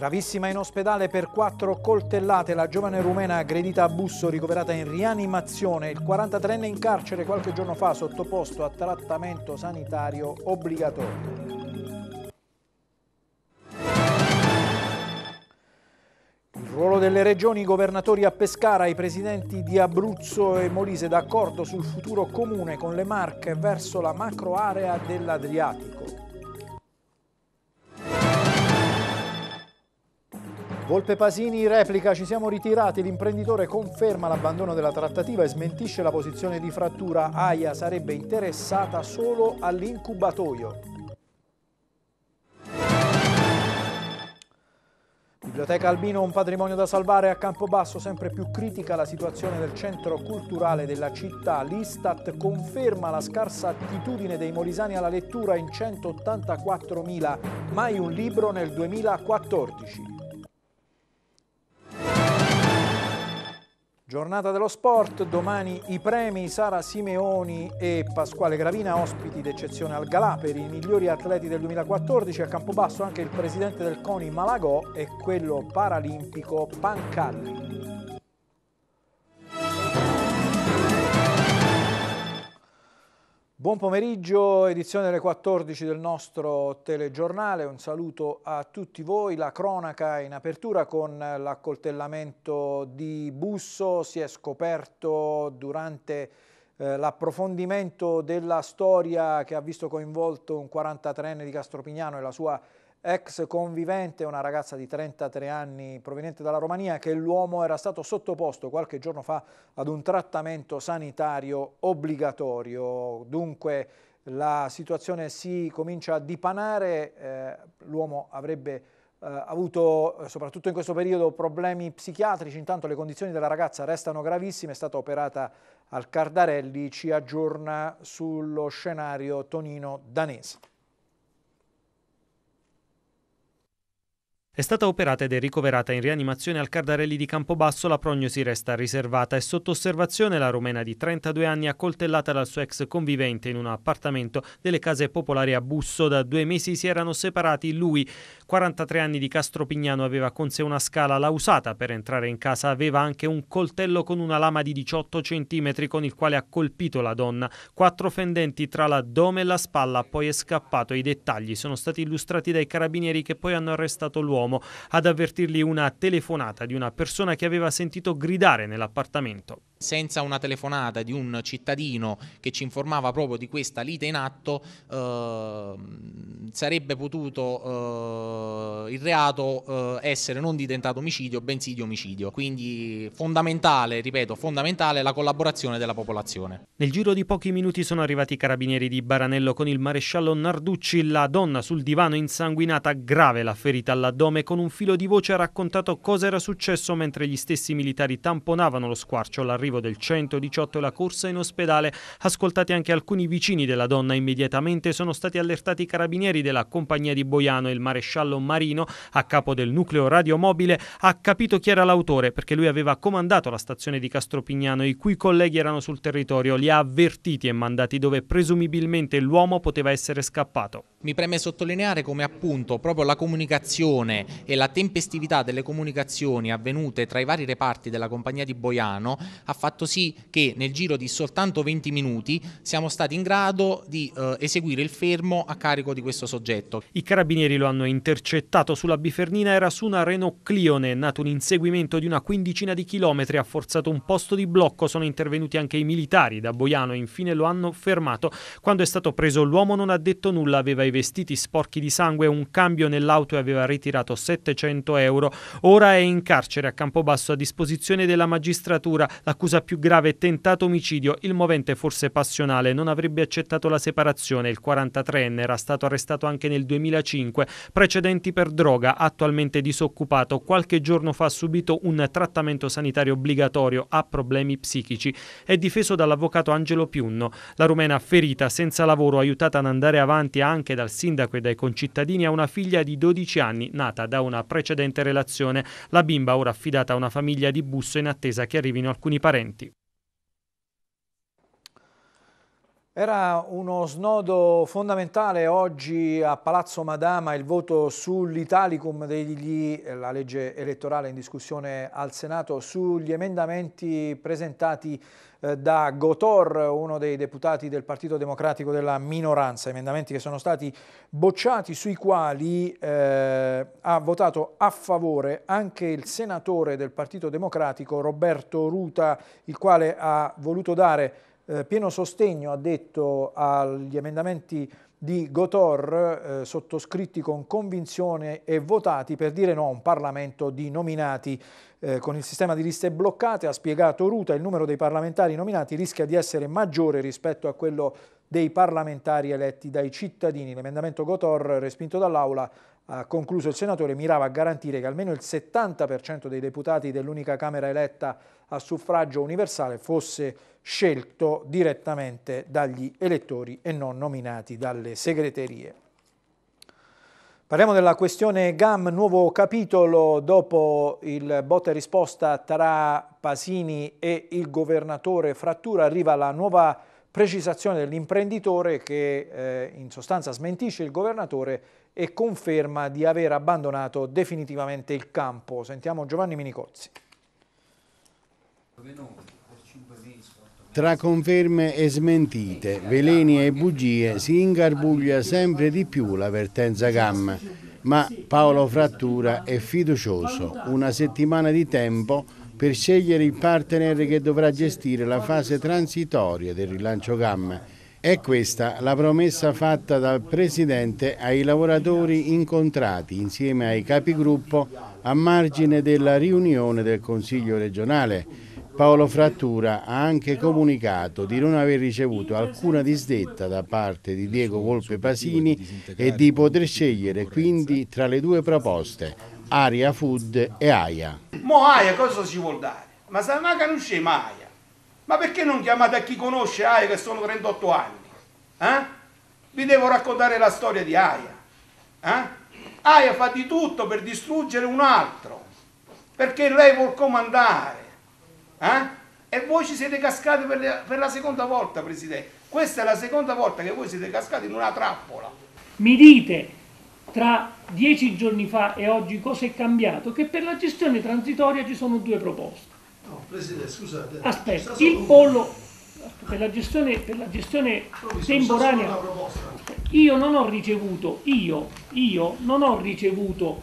Gravissima in ospedale per quattro coltellate, la giovane rumena aggredita a busso ricoverata in rianimazione, il 43enne in carcere qualche giorno fa sottoposto a trattamento sanitario obbligatorio. Il ruolo delle regioni, i governatori a Pescara, i presidenti di Abruzzo e Molise d'accordo sul futuro comune con le Marche verso la macroarea dell'Adriatico. Volpe Pasini replica, ci siamo ritirati, l'imprenditore conferma l'abbandono della trattativa e smentisce la posizione di frattura. AIA sarebbe interessata solo all'incubatoio. Biblioteca Albino, un patrimonio da salvare a Campobasso, sempre più critica la situazione del centro culturale della città. L'Istat conferma la scarsa attitudine dei molisani alla lettura in 184.000, mai un libro nel 2014. Giornata dello sport, domani i premi Sara Simeoni e Pasquale Gravina, ospiti d'eccezione al Galà per i migliori atleti del 2014, a Campobasso anche il presidente del CONI Malagò e quello paralimpico Pancalli. Buon pomeriggio, edizione delle 14 del nostro telegiornale. Un saluto a tutti voi. La cronaca in apertura con l'accoltellamento di Busso si è scoperto durante eh, l'approfondimento della storia che ha visto coinvolto un 43enne di Castropignano e la sua ex convivente, una ragazza di 33 anni proveniente dalla Romania, che l'uomo era stato sottoposto qualche giorno fa ad un trattamento sanitario obbligatorio. Dunque la situazione si comincia a dipanare, eh, l'uomo avrebbe eh, avuto eh, soprattutto in questo periodo problemi psichiatrici, intanto le condizioni della ragazza restano gravissime, è stata operata al Cardarelli ci aggiorna sullo scenario tonino danese. È stata operata ed è ricoverata in rianimazione al Cardarelli di Campobasso, la prognosi resta riservata e sotto osservazione la rumena di 32 anni accoltellata dal suo ex convivente in un appartamento delle case popolari a Busso. Da due mesi si erano separati lui, 43 anni di Castropignano aveva con sé una scala, l'ha usata per entrare in casa, aveva anche un coltello con una lama di 18 cm con il quale ha colpito la donna, quattro fendenti tra l'addome e la spalla, poi è scappato. I dettagli sono stati illustrati dai carabinieri che poi hanno arrestato l'uomo, ad avvertirli una telefonata di una persona che aveva sentito gridare nell'appartamento senza una telefonata di un cittadino che ci informava proprio di questa lite in atto, eh, sarebbe potuto eh, il reato eh, essere non di tentato omicidio, bensì di omicidio. Quindi fondamentale, ripeto, fondamentale la collaborazione della popolazione. Nel giro di pochi minuti sono arrivati i carabinieri di Baranello con il maresciallo Narducci, la donna sul divano insanguinata, grave la ferita all'addome, con un filo di voce ha raccontato cosa era successo mentre gli stessi militari tamponavano lo squarcio all'arrivo all'arrivo del 118 e la corsa in ospedale. Ascoltati anche alcuni vicini della donna, immediatamente sono stati allertati i carabinieri della compagnia di Boiano e il maresciallo Marino, a capo del nucleo radiomobile, ha capito chi era l'autore perché lui aveva comandato la stazione di Castropignano, i cui colleghi erano sul territorio, li ha avvertiti e mandati dove presumibilmente l'uomo poteva essere scappato. Mi preme sottolineare come appunto proprio la comunicazione e la tempestività delle comunicazioni avvenute tra i vari reparti della compagnia di Boiano ha fatto sì che nel giro di soltanto 20 minuti siamo stati in grado di eh, eseguire il fermo a carico di questo soggetto. I carabinieri lo hanno intercettato sulla Bifernina, era su una Renault Clione, nato un inseguimento di una quindicina di chilometri, ha forzato un posto di blocco, sono intervenuti anche i militari da Boiano e infine lo hanno fermato. Quando è stato preso l'uomo non ha detto nulla, aveva i vestiti sporchi di sangue, un cambio nell'auto e aveva ritirato 700 euro. Ora è in carcere a Campobasso a disposizione della magistratura. L'accusazione l'accusa più grave è tentato omicidio, il movente forse passionale, non avrebbe accettato la separazione, il 43enne era stato arrestato anche nel 2005, precedenti per droga, attualmente disoccupato, qualche giorno fa ha subito un trattamento sanitario obbligatorio, ha problemi psichici, è difeso dall'avvocato Angelo Piunno, la rumena ferita, senza lavoro, aiutata ad andare avanti anche dal sindaco e dai concittadini, ha una figlia di 12 anni, nata da una precedente relazione, la bimba ora affidata a una famiglia di Busso in attesa che arrivino alcuni parenti correnti. Era uno snodo fondamentale oggi a Palazzo Madama il voto sull'Italicum degli, eh, la legge elettorale in discussione al Senato, sugli emendamenti presentati eh, da Gotor, uno dei deputati del Partito Democratico della minoranza, emendamenti che sono stati bocciati sui quali eh, ha votato a favore anche il senatore del Partito Democratico Roberto Ruta, il quale ha voluto dare eh, pieno sostegno, ha detto, agli emendamenti di Gotor eh, sottoscritti con convinzione e votati per dire no a un Parlamento di nominati eh, con il sistema di liste bloccate, ha spiegato Ruta, il numero dei parlamentari nominati rischia di essere maggiore rispetto a quello dei parlamentari eletti dai cittadini. L'emendamento Gotor, respinto dall'Aula, ha concluso il senatore, mirava a garantire che almeno il 70% dei deputati dell'unica Camera eletta a suffragio universale fosse scelto direttamente dagli elettori e non nominati dalle segreterie. Parliamo della questione GAM, nuovo capitolo dopo il botta e risposta tra Pasini e il governatore Frattura, arriva la nuova precisazione dell'imprenditore che eh, in sostanza smentisce il governatore e conferma di aver abbandonato definitivamente il campo. Sentiamo Giovanni Minicozzi. Tra conferme e smentite, veleni e bugie si ingarbuglia sempre di più la vertenza gamma. ma Paolo Frattura è fiducioso, una settimana di tempo per scegliere il partner che dovrà gestire la fase transitoria del rilancio gamma. È questa la promessa fatta dal Presidente ai lavoratori incontrati insieme ai capigruppo a margine della riunione del Consiglio regionale. Paolo Frattura ha anche comunicato di non aver ricevuto alcuna disdetta da parte di Diego Volpe Pasini e di poter scegliere quindi tra le due proposte, Aria Food e AIA. Mo AIA cosa ci vuol dare? Ma sta manca non c'è mai AIA. Ma perché non chiamate a chi conosce Aia che sono 38 anni? Eh? Vi devo raccontare la storia di Aia. Eh? Aia fa di tutto per distruggere un altro, perché lei vuol comandare. Eh? E voi ci siete cascati per, le, per la seconda volta, Presidente. Questa è la seconda volta che voi siete cascati in una trappola. Mi dite tra dieci giorni fa e oggi cosa è cambiato? Che per la gestione transitoria ci sono due proposte No, Presidente, scusate. Aspetta, il pollo, per la gestione, per la gestione ah, temporanea, io non ho ricevuto, io, io non ho ricevuto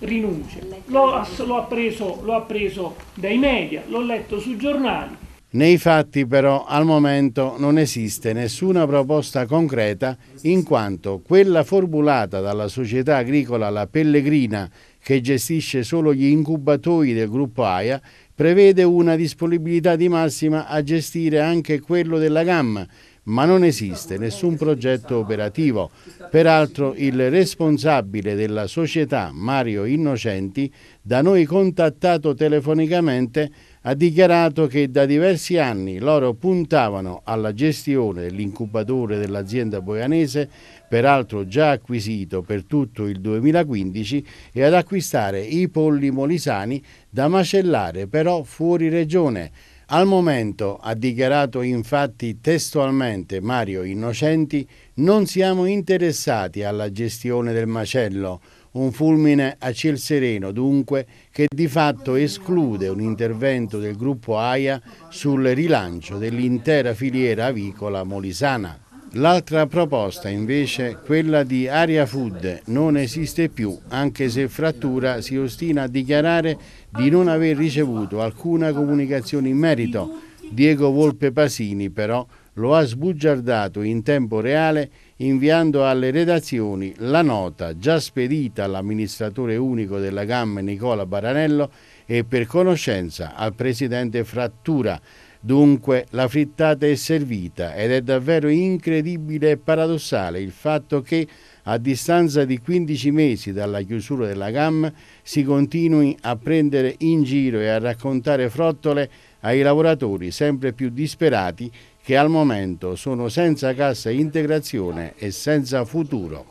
rinunce, l'ho, appreso, appreso dai media, l'ho letto sui giornali. Nei fatti però al momento non esiste nessuna proposta concreta in quanto quella formulata dalla società agricola La Pellegrina che gestisce solo gli incubatori del gruppo AIA prevede una disponibilità di massima a gestire anche quello della gamma, ma non esiste nessun progetto operativo. Peraltro il responsabile della società, Mario Innocenti, da noi contattato telefonicamente, ha dichiarato che da diversi anni loro puntavano alla gestione dell'incubatore dell'azienda boianese, peraltro già acquisito per tutto il 2015, e ad acquistare i polli molisani da macellare però fuori regione. Al momento, ha dichiarato infatti testualmente Mario Innocenti, non siamo interessati alla gestione del macello, un fulmine a ciel sereno, dunque, che di fatto esclude un intervento del gruppo AIA sul rilancio dell'intera filiera avicola molisana. L'altra proposta invece, quella di Aria Food, non esiste più, anche se Frattura si ostina a dichiarare di non aver ricevuto alcuna comunicazione in merito. Diego Volpe Pasini però lo ha sbugiardato in tempo reale inviando alle redazioni la nota già spedita all'amministratore unico della GAM Nicola Baranello e per conoscenza al presidente Frattura. Dunque la frittata è servita ed è davvero incredibile e paradossale il fatto che a distanza di 15 mesi dalla chiusura della GAM si continui a prendere in giro e a raccontare frottole ai lavoratori sempre più disperati che al momento sono senza cassa integrazione e senza futuro.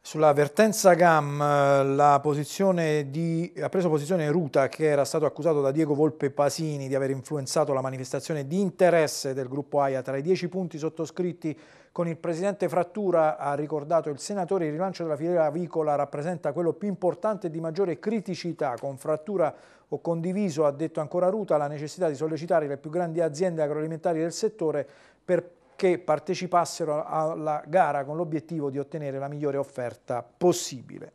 Sulla vertenza GAM di, ha preso posizione Ruta che era stato accusato da Diego Volpe Pasini di aver influenzato la manifestazione di interesse del gruppo AIA tra i dieci punti sottoscritti con il presidente Frattura, ha ricordato il senatore, il rilancio della filiera avicola rappresenta quello più importante e di maggiore criticità. Con Frattura ho condiviso, ha detto ancora Ruta, la necessità di sollecitare le più grandi aziende agroalimentari del settore perché partecipassero alla gara con l'obiettivo di ottenere la migliore offerta possibile.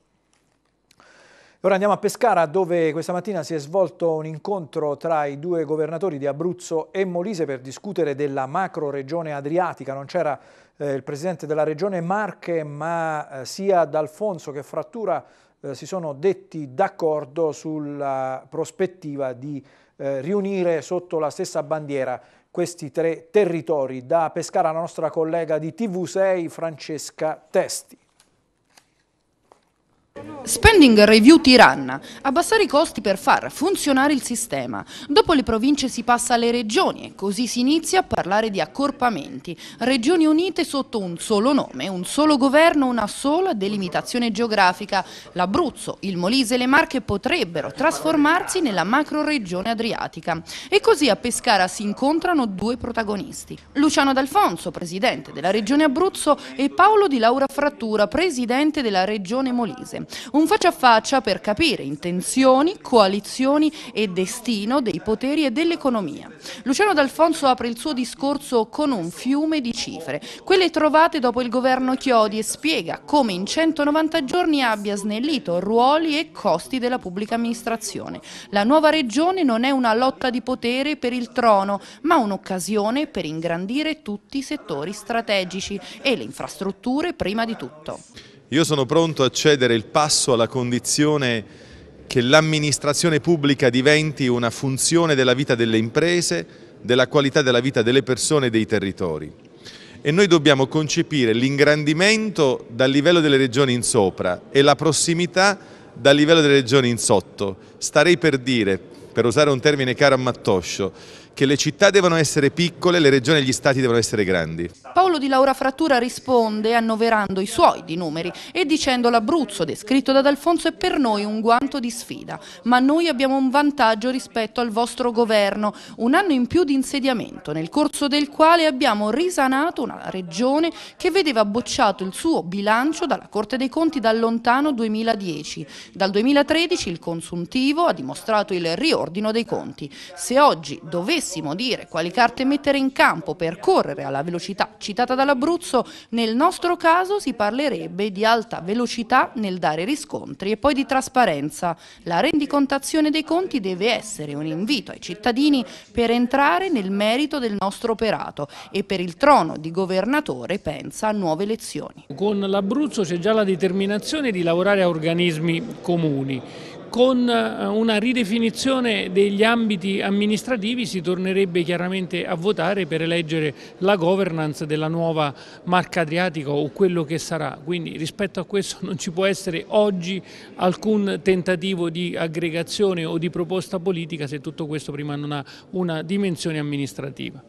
Ora andiamo a Pescara dove questa mattina si è svolto un incontro tra i due governatori di Abruzzo e Molise per discutere della macro regione adriatica. Non c'era eh, il presidente della regione Marche ma eh, sia D'Alfonso che Frattura eh, si sono detti d'accordo sulla prospettiva di eh, riunire sotto la stessa bandiera questi tre territori. Da Pescara la nostra collega di TV6 Francesca Testi. Spending Review Tiranna. Abbassare i costi per far funzionare il sistema. Dopo le province si passa alle regioni e così si inizia a parlare di accorpamenti. Regioni unite sotto un solo nome, un solo governo, una sola delimitazione geografica. L'Abruzzo, il Molise e le Marche potrebbero trasformarsi nella macro regione adriatica. E così a Pescara si incontrano due protagonisti. Luciano D'Alfonso, presidente della regione Abruzzo, e Paolo Di Laura Frattura, presidente della regione Molise. Un faccia a faccia per capire intenzioni, coalizioni e destino dei poteri e dell'economia. Luciano D'Alfonso apre il suo discorso con un fiume di cifre, quelle trovate dopo il governo Chiodi e spiega come in 190 giorni abbia snellito ruoli e costi della pubblica amministrazione. La nuova regione non è una lotta di potere per il trono, ma un'occasione per ingrandire tutti i settori strategici e le infrastrutture prima di tutto. Io sono pronto a cedere il passo alla condizione che l'amministrazione pubblica diventi una funzione della vita delle imprese, della qualità della vita delle persone e dei territori. E noi dobbiamo concepire l'ingrandimento dal livello delle regioni in sopra e la prossimità dal livello delle regioni in sotto. Starei per dire, per usare un termine caro a Mattoscio, che le città devono essere piccole, le regioni e gli stati devono essere grandi. Paolo Di Laura Frattura risponde annoverando i suoi di numeri e dicendo l'Abruzzo descritto da D'Alfonso è per noi un guanto di sfida, ma noi abbiamo un vantaggio rispetto al vostro governo, un anno in più di insediamento, nel corso del quale abbiamo risanato una regione che vedeva bocciato il suo bilancio dalla Corte dei Conti dal lontano 2010. Dal 2013 il consuntivo ha dimostrato il riordino dei conti. Se oggi dovesse dovessimo dire quali carte mettere in campo per correre alla velocità citata dall'Abruzzo, nel nostro caso si parlerebbe di alta velocità nel dare riscontri e poi di trasparenza. La rendicontazione dei conti deve essere un invito ai cittadini per entrare nel merito del nostro operato e per il trono di governatore pensa a nuove elezioni. Con l'Abruzzo c'è già la determinazione di lavorare a organismi comuni con eh, una ridefinizione degli ambiti amministrativi si tornerebbe chiaramente a votare per eleggere la governance della nuova Marca Adriatica o quello che sarà, quindi rispetto a questo non ci può essere oggi alcun tentativo di aggregazione o di proposta politica se tutto questo prima non ha una dimensione amministrativa.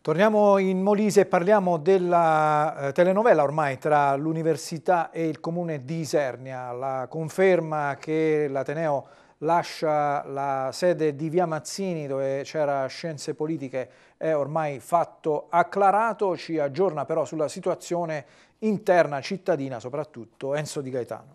Torniamo in Molise e parliamo della eh, telenovela ormai tra l'Università e il Comune di Isernia. La conferma che l'Ateneo lascia la sede di Via Mazzini dove c'era Scienze Politiche è ormai fatto acclarato, ci aggiorna però sulla situazione interna cittadina soprattutto Enzo Di Gaetano.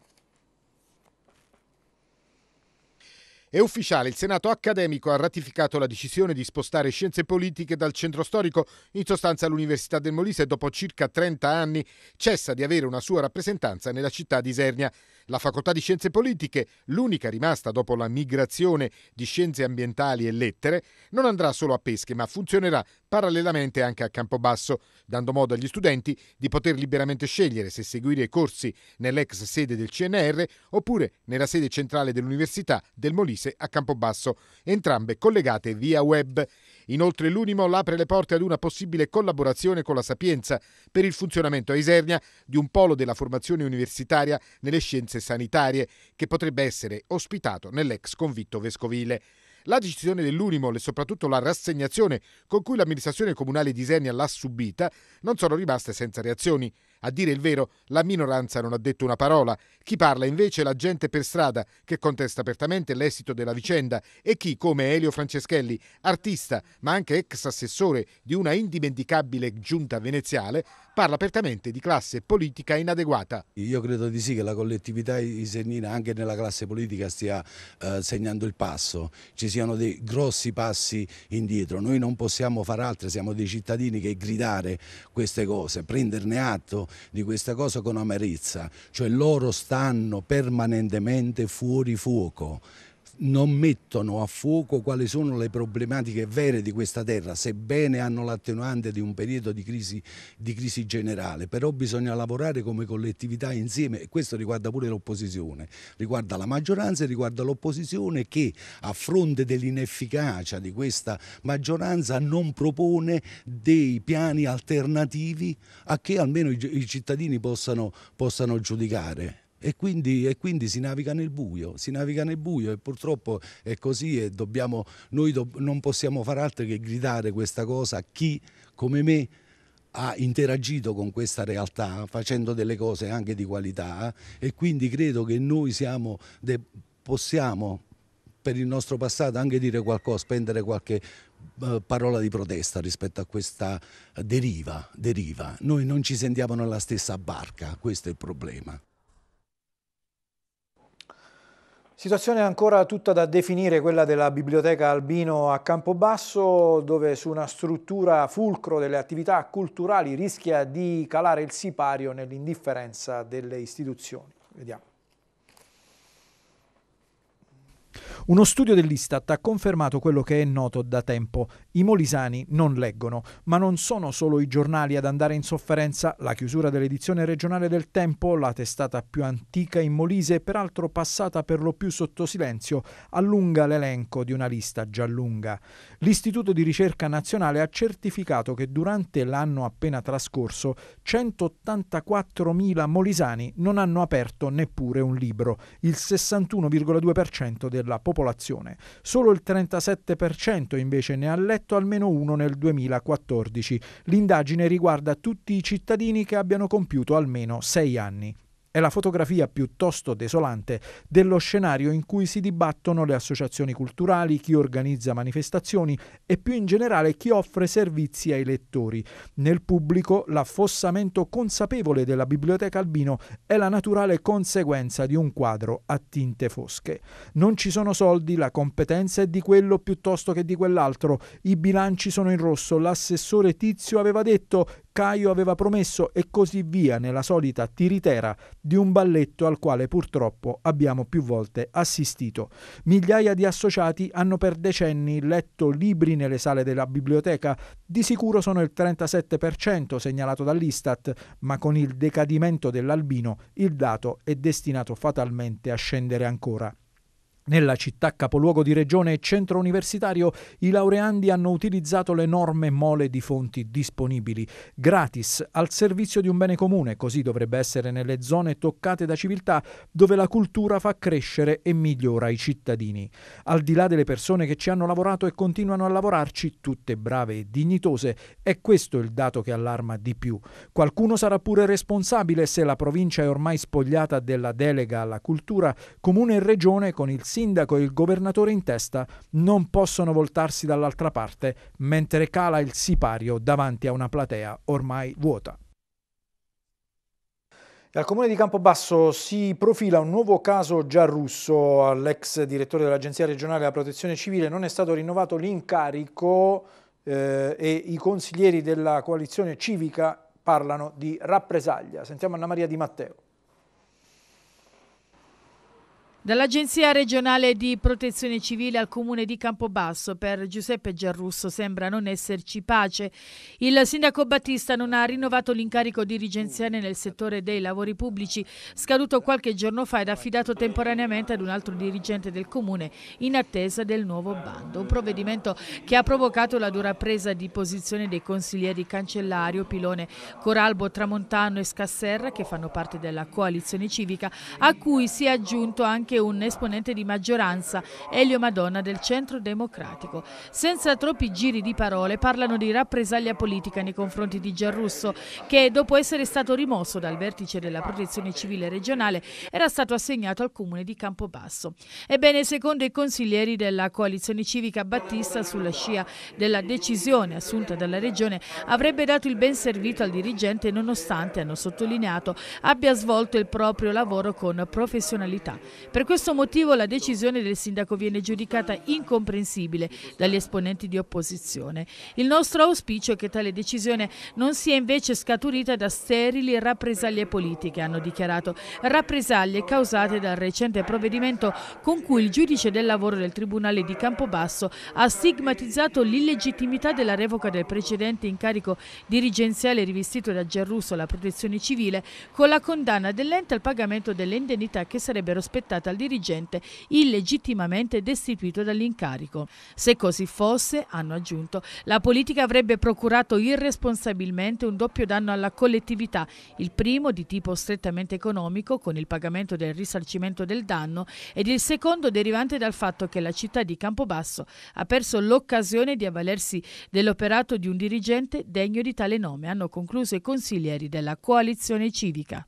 È ufficiale, il Senato accademico ha ratificato la decisione di spostare scienze politiche dal centro storico, in sostanza l'Università del Molise dopo circa 30 anni cessa di avere una sua rappresentanza nella città di Isernia. La facoltà di scienze politiche, l'unica rimasta dopo la migrazione di scienze ambientali e lettere, non andrà solo a pesche ma funzionerà parallelamente anche a Campobasso, dando modo agli studenti di poter liberamente scegliere se seguire i corsi nell'ex sede del CNR oppure nella sede centrale dell'Università del Molise a Campobasso, entrambe collegate via web. Inoltre l'Unimol apre le porte ad una possibile collaborazione con la Sapienza per il funzionamento a Isernia di un polo della formazione universitaria nelle scienze sanitarie che potrebbe essere ospitato nell'ex convitto vescovile. La decisione dell'Unimol e soprattutto la rassegnazione con cui l'amministrazione comunale di Isernia l'ha subita non sono rimaste senza reazioni. A dire il vero, la minoranza non ha detto una parola. Chi parla invece è la gente per strada, che contesta apertamente l'esito della vicenda e chi, come Elio Franceschelli, artista ma anche ex assessore di una indimenticabile giunta veneziale, parla apertamente di classe politica inadeguata. Io credo di sì che la collettività isernina anche nella classe politica stia eh, segnando il passo, ci siano dei grossi passi indietro, noi non possiamo far altro, siamo dei cittadini che gridare queste cose, prenderne atto di questa cosa con amarezza, cioè loro stanno permanentemente fuori fuoco non mettono a fuoco quali sono le problematiche vere di questa terra, sebbene hanno l'attenuante di un periodo di crisi, di crisi generale, però bisogna lavorare come collettività insieme e questo riguarda pure l'opposizione, riguarda la maggioranza e riguarda l'opposizione che a fronte dell'inefficacia di questa maggioranza non propone dei piani alternativi a che almeno i, cittadini possano, possano giudicare e quindi, e quindi si naviga nel buio, si naviga nel buio e purtroppo è così e dobbiamo, noi do, non possiamo fare altro che gridare questa cosa a chi come me ha interagito con questa realtà facendo delle cose anche di qualità eh, e quindi credo che noi siamo, de, possiamo per il nostro passato anche dire qualcosa, spendere qualche eh, parola di protesta rispetto a questa deriva, deriva. Noi non ci sentiamo nella stessa barca, questo è il problema. Situazione ancora tutta da definire, quella della Biblioteca Albino a Campobasso, dove su una struttura fulcro delle attività culturali rischia di calare il sipario nell'indifferenza delle istituzioni. Vediamo. Uno studio dell'Istat ha confermato quello che è noto da tempo. I molisani non leggono, ma non sono solo i giornali ad andare in sofferenza. La chiusura dell'edizione regionale del Tempo, la testata più antica in Molise, peraltro passata per lo più sotto silenzio, allunga l'elenco di una lista già lunga. L'Istituto di Ricerca Nazionale ha certificato che durante l'anno appena trascorso 184.000 molisani non hanno aperto neppure un libro, il 61,2% della popolazione. Solo il 37% invece ne ha letto rispetto almeno uno nel 2014. L'indagine riguarda tutti i cittadini che abbiano compiuto almeno sei anni. È la fotografia piuttosto desolante dello scenario in cui si dibattono le associazioni culturali, chi organizza manifestazioni e più in generale chi offre servizi ai lettori. Nel pubblico l'affossamento consapevole della biblioteca Albino è la naturale conseguenza di un quadro a tinte fosche. Non ci sono soldi, la competenza è di quello piuttosto che di quell'altro, i bilanci sono in rosso, l'assessore Tizio aveva detto Caio aveva promesso e così via nella solita tiritera di un balletto al quale purtroppo abbiamo più volte assistito. Migliaia di associati hanno per decenni letto libri nelle sale della biblioteca, di sicuro sono il 37% segnalato dall'Istat, ma con il decadimento dell'albino il dato è destinato fatalmente a scendere ancora. Nella città capoluogo di regione e centro universitario i laureandi hanno utilizzato l'enorme mole di fonti disponibili, gratis, al servizio di un bene comune, così dovrebbe essere nelle zone toccate da civiltà dove la cultura fa crescere e migliora i cittadini. Al di là delle persone che ci hanno lavorato e continuano a lavorarci, tutte brave e dignitose, è questo il dato che allarma di più. Qualcuno sarà pure responsabile se la provincia è ormai spogliata della delega alla cultura, comune e regione con il sindaco e il governatore in testa non possono voltarsi dall'altra parte mentre cala il sipario davanti a una platea ormai vuota. Al comune di Campobasso si profila un nuovo caso già russo. l'ex direttore dell'Agenzia regionale della protezione civile non è stato rinnovato l'incarico eh, e i consiglieri della coalizione civica parlano di rappresaglia. Sentiamo Anna Maria Di Matteo. Dall'Agenzia regionale di protezione civile al comune di Campobasso per Giuseppe Gerrusso sembra non esserci pace. Il sindaco Battista non ha rinnovato l'incarico dirigenziale nel settore dei lavori pubblici, scaduto qualche giorno fa ed affidato temporaneamente ad un altro dirigente del comune in attesa del nuovo bando. Un provvedimento che ha provocato la dura presa di posizione dei consiglieri Cancellario, Pilone, Coralbo, Tramontano e Scasserra che fanno parte della coalizione civica a cui si è aggiunto anche anche un esponente di maggioranza, Elio Madonna del Centro Democratico. Senza troppi giri di parole parlano di rappresaglia politica nei confronti di Giarrusso che dopo essere stato rimosso dal vertice della protezione civile regionale era stato assegnato al comune di Campobasso. Ebbene, secondo i consiglieri della coalizione civica Battista sulla scia della decisione assunta dalla regione avrebbe dato il ben servito al dirigente nonostante, hanno sottolineato, abbia svolto il proprio lavoro con professionalità. Per per questo motivo la decisione del sindaco viene giudicata incomprensibile dagli esponenti di opposizione. Il nostro auspicio è che tale decisione non sia invece scaturita da sterili rappresaglie politiche, hanno dichiarato, rappresaglie causate dal recente provvedimento con cui il giudice del lavoro del Tribunale di Campobasso ha stigmatizzato l'illegittimità della revoca del precedente incarico dirigenziale rivestito da Gerrusso alla protezione civile con la condanna dell'ente al pagamento delle indennità che sarebbero spettate al dirigente illegittimamente destituito dall'incarico. Se così fosse, hanno aggiunto, la politica avrebbe procurato irresponsabilmente un doppio danno alla collettività, il primo di tipo strettamente economico con il pagamento del risarcimento del danno ed il secondo derivante dal fatto che la città di Campobasso ha perso l'occasione di avvalersi dell'operato di un dirigente degno di tale nome, hanno concluso i consiglieri della coalizione civica.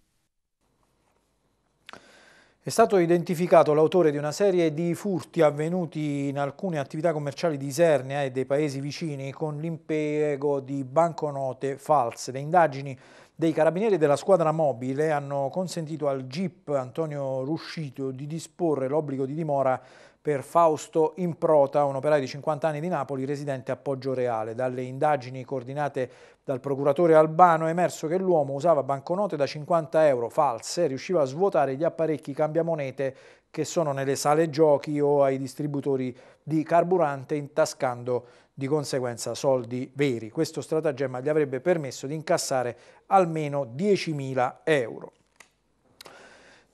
È stato identificato l'autore di una serie di furti avvenuti in alcune attività commerciali di Isernia e dei paesi vicini con l'impiego di banconote false. Le indagini dei carabinieri della squadra mobile hanno consentito al GIP Antonio Ruscito di disporre l'obbligo di dimora per Fausto Improta, un operaio di 50 anni di Napoli residente a Poggioreale. Dalle indagini coordinate dal procuratore Albano è emerso che l'uomo usava banconote da 50 euro false, riusciva a svuotare gli apparecchi cambiamonete che sono nelle sale giochi o ai distributori di carburante intascando di conseguenza soldi veri. Questo stratagemma gli avrebbe permesso di incassare almeno 10.000 euro.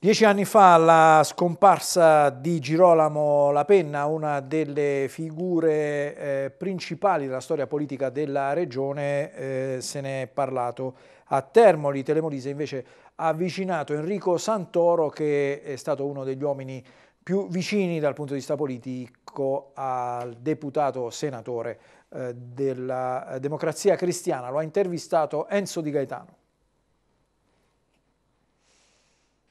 Dieci anni fa la scomparsa di Girolamo Lapenna, una delle figure eh, principali della storia politica della regione, eh, se ne è parlato a Termoli. Telemolise invece ha avvicinato Enrico Santoro che è stato uno degli uomini più vicini dal punto di vista politico al deputato senatore eh, della eh, democrazia cristiana. Lo ha intervistato Enzo Di Gaetano.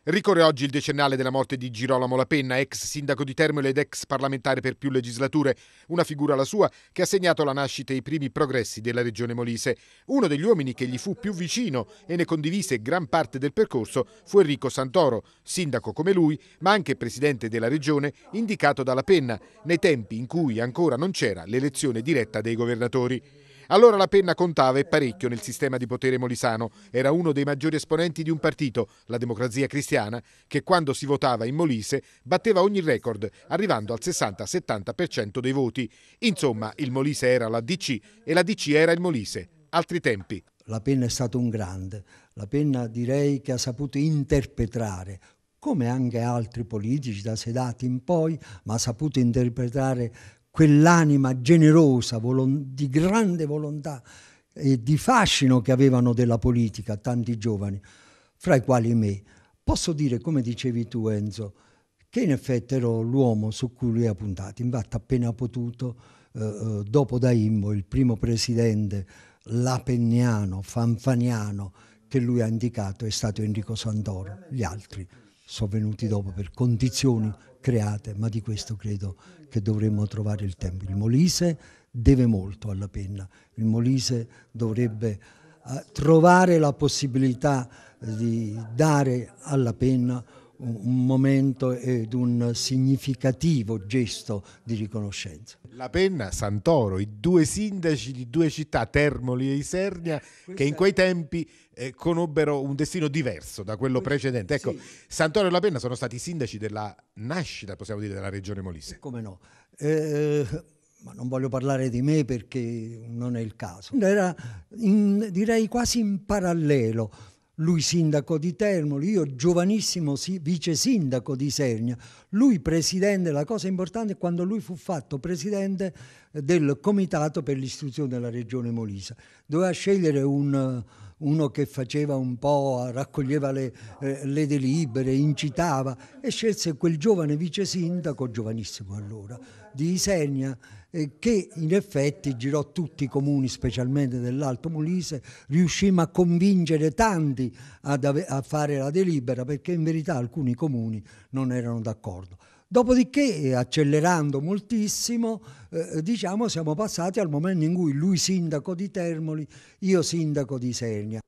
Ricorre oggi il decennale della morte di Girolamo Lapenna, ex sindaco di Termole ed ex parlamentare per più legislature, una figura la sua che ha segnato la nascita e i primi progressi della regione Molise. Uno degli uomini che gli fu più vicino e ne condivise gran parte del percorso fu Enrico Santoro, sindaco come lui, ma anche presidente della regione, indicato da Lapenna, nei tempi in cui ancora non c'era l'elezione diretta dei governatori. Allora la penna contava e parecchio nel sistema di potere molisano. Era uno dei maggiori esponenti di un partito, la Democrazia Cristiana, che quando si votava in Molise batteva ogni record, arrivando al 60-70% dei voti. Insomma, il Molise era la DC e la DC era il Molise. Altri tempi. La penna è stato un grande, la penna direi che ha saputo interpretare come anche altri politici da Sedati in poi, ma ha saputo interpretare quell'anima generosa, di grande volontà e di fascino che avevano della politica tanti giovani, fra i quali me. Posso dire, come dicevi tu Enzo, che in effetti ero l'uomo su cui lui ha puntato. Infatti appena potuto, eh, eh dopo Daimmo, il primo presidente lapenniano, fanfaniano, che lui ha indicato è stato Enrico Santoro, gli altri sono venuti dopo per condizioni create, ma di questo credo che dovremmo trovare il tempo. Il Molise deve molto alla penna, il Molise dovrebbe eh, trovare la possibilità eh, di dare alla penna un momento ed un significativo gesto di riconoscenza. La Penna, Santoro, i due sindaci di due città, Termoli e Isernia, che in quei tempi eh, conobbero un destino diverso da quello precedente. Ecco, sì. Santoro e La Penna sono stati sindaci della nascita, possiamo dire, della regione Molise. Come no? Eh, ma non voglio parlare di me perché non è il caso. Era in, direi quasi in parallelo lui sindaco di Termoli, io giovanissimo si, vice sindaco di Sernia, lui presidente, la cosa importante è quando lui fu fatto presidente eh, del comitato per l'istruzione della regione Molisa, doveva scegliere un uno che faceva un po', raccoglieva le, eh, le delibere, incitava e scelse quel giovane vice sindaco, giovanissimo allora, di Isegna, eh, che in effetti girò tutti i comuni, specialmente dell'Alto Molise, riuscimmo a convincere tanti a, a fare la delibera perché in verità alcuni comuni non erano d'accordo. Dopodiché, accelerando moltissimo, eh, diciamo, siamo passati al momento in cui lui sindaco di Termoli, io sindaco di Sernia.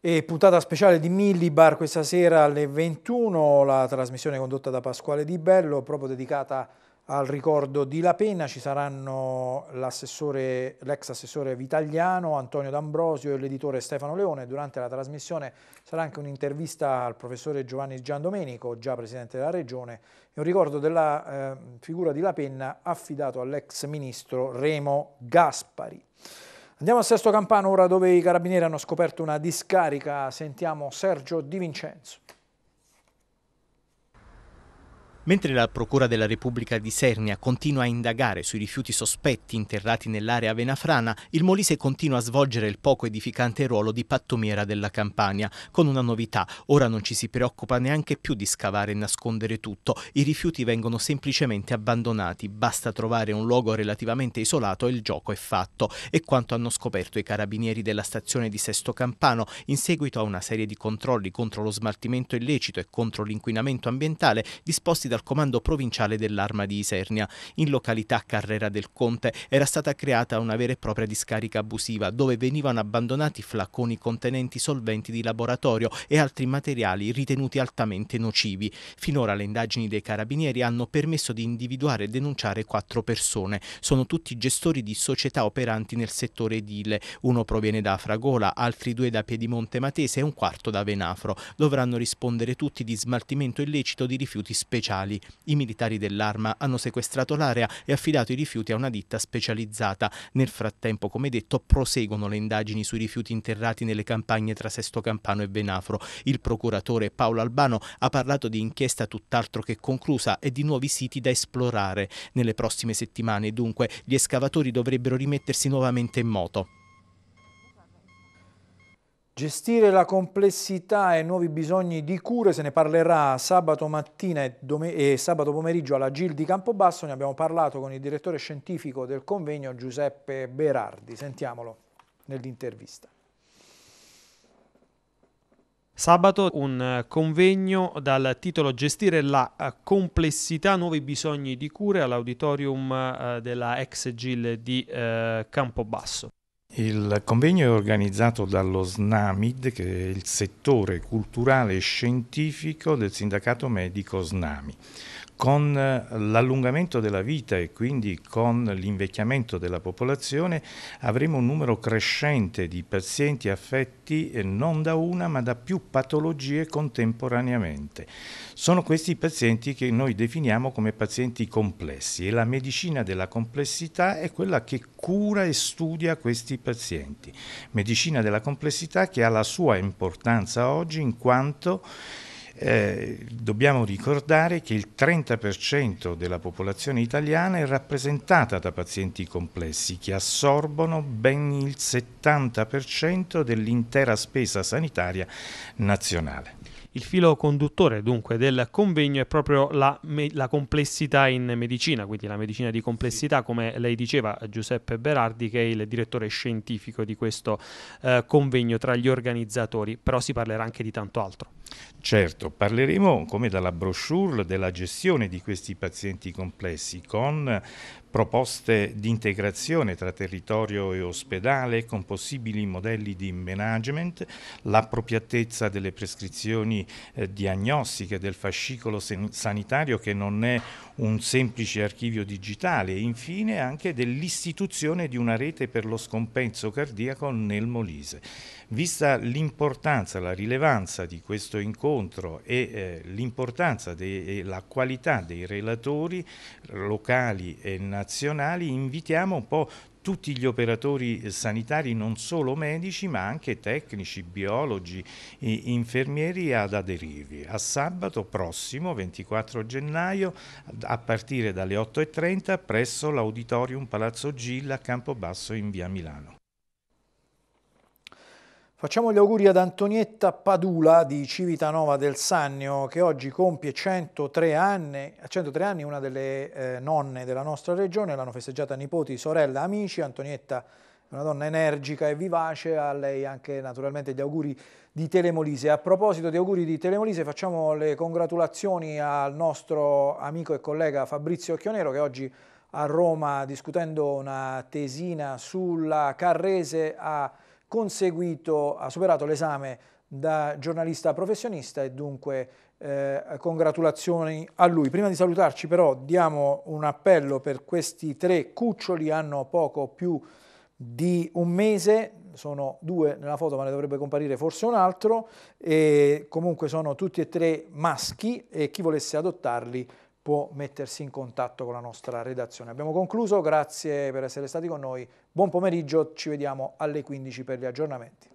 E puntata speciale di Millibar questa sera alle 21, la trasmissione condotta da Pasquale Di Bello, proprio dedicata a al ricordo di La Penna ci saranno l'ex assessore Vitaliano, Antonio D'Ambrosio e l'editore Stefano Leone. Durante la trasmissione sarà anche un'intervista al professore Giovanni Giandomenico, già presidente della Regione, e un ricordo della eh, figura di La Penna affidato all'ex ministro Remo Gaspari. Andiamo a Sesto Campano, ora dove i carabinieri hanno scoperto una discarica. Sentiamo Sergio Di Vincenzo. Mentre la Procura della Repubblica di Sernia continua a indagare sui rifiuti sospetti interrati nell'area venafrana, il Molise continua a svolgere il poco edificante ruolo di pattumiera della Campania, con una novità, ora non ci si preoccupa neanche più di scavare e nascondere tutto, i rifiuti vengono semplicemente abbandonati, basta trovare un luogo relativamente isolato e il gioco è fatto, E quanto hanno scoperto i carabinieri della stazione di Sesto Campano in seguito a una serie di controlli contro lo smaltimento illecito e contro l'inquinamento ambientale disposti da dal comando provinciale dell'arma di Isernia. In località Carrera del Conte era stata creata una vera e propria discarica abusiva dove venivano abbandonati flacconi contenenti solventi di laboratorio e altri materiali ritenuti altamente nocivi. Finora le indagini dei carabinieri hanno permesso di individuare e denunciare quattro persone. Sono tutti gestori di società operanti nel settore edile. Uno proviene da Fragola, altri due da Piedimonte Matese e un quarto da Venafro. Dovranno rispondere tutti di smaltimento illecito di rifiuti speciali ambientali. I militari dell'Arma hanno sequestrato l'area e affidato i rifiuti a una ditta specializzata. Nel frattempo, come detto, proseguono le indagini sui rifiuti interrati nelle campagne tra Sesto Campano e Venafro. Il procuratore Paolo Albano ha parlato di inchiesta tutt'altro che conclusa e di nuovi siti da esplorare. Nelle prossime settimane, dunque, gli escavatori dovrebbero rimettersi nuovamente in moto. Gestire la complessità e nuovi bisogni di cure, se ne parlerà sabato mattina e, e, sabato pomeriggio alla GIL di Campobasso, ne abbiamo parlato con il direttore scientifico del convegno Giuseppe Berardi, sentiamolo nell'intervista. Sabato un eh, convegno dal titolo Gestire la eh, complessità, nuovi bisogni di cure all'auditorium eh, della ex GIL di Campobasso. Il convegno è organizzato dallo SNAMID, che è il settore culturale e scientifico del sindacato medico SNAMI con eh, l'allungamento della vita e quindi con l'invecchiamento della popolazione avremo un numero crescente di pazienti affetti eh, non da una ma da più patologie contemporaneamente. Sono questi i pazienti che noi definiamo come pazienti complessi e la medicina della complessità è quella che cura e studia questi pazienti. Medicina della complessità che ha la sua importanza oggi in quanto eh, dobbiamo ricordare che il 30% della popolazione italiana è rappresentata da pazienti complessi che assorbono ben il 70% dell'intera spesa sanitaria nazionale. Il filo conduttore dunque del convegno è proprio la, me, la complessità in medicina, quindi la medicina di complessità, come lei diceva Giuseppe Berardi che è il direttore scientifico di questo eh, convegno tra gli organizzatori, però si parlerà anche di tanto altro. Certo, parleremo come dalla brochure della gestione di questi pazienti complessi con proposte di integrazione tra territorio e ospedale con possibili modelli di management, l'appropriatezza delle prescrizioni eh, diagnostiche del fascicolo sanitario che non è un semplice archivio digitale e infine anche dell'istituzione di una rete per lo scompenso cardiaco nel Molise. Vista l'importanza, la rilevanza di questo incontro e eh, l'importanza e la qualità dei relatori locali e nazionali, invitiamo un po' tutti gli operatori sanitari, non solo medici, ma anche tecnici, biologi, infermieri ad aderirvi. A sabato prossimo, 24 gennaio, a partire dalle 8.30 presso l'Auditorium Palazzo Gilla a Campobasso in via Milano. Facciamo gli auguri ad Antonietta Padula di Civitanova del Sannio che oggi compie 103 anni, 103 anni una delle eh, nonne della nostra regione, l'hanno festeggiata nipoti, sorella, amici. Antonietta è una donna energica e vivace, a lei anche naturalmente gli auguri di Telemolise. A proposito di auguri di Telemolise facciamo le congratulazioni al nostro amico e collega Fabrizio Chionero che oggi a Roma discutendo una tesina sulla Carrese ha conseguito, ha superato l'esame da giornalista professionista e dunque eh, congratulazioni a lui. Prima di salutarci però diamo un appello per questi tre cuccioli, hanno poco più di un mese, sono due nella foto ma ne dovrebbe comparire forse un altro, e comunque sono tutti e tre maschi e chi volesse adottarli può mettersi in contatto con la nostra redazione. Abbiamo concluso, grazie per essere stati con noi, buon pomeriggio, ci vediamo alle 15 per gli aggiornamenti.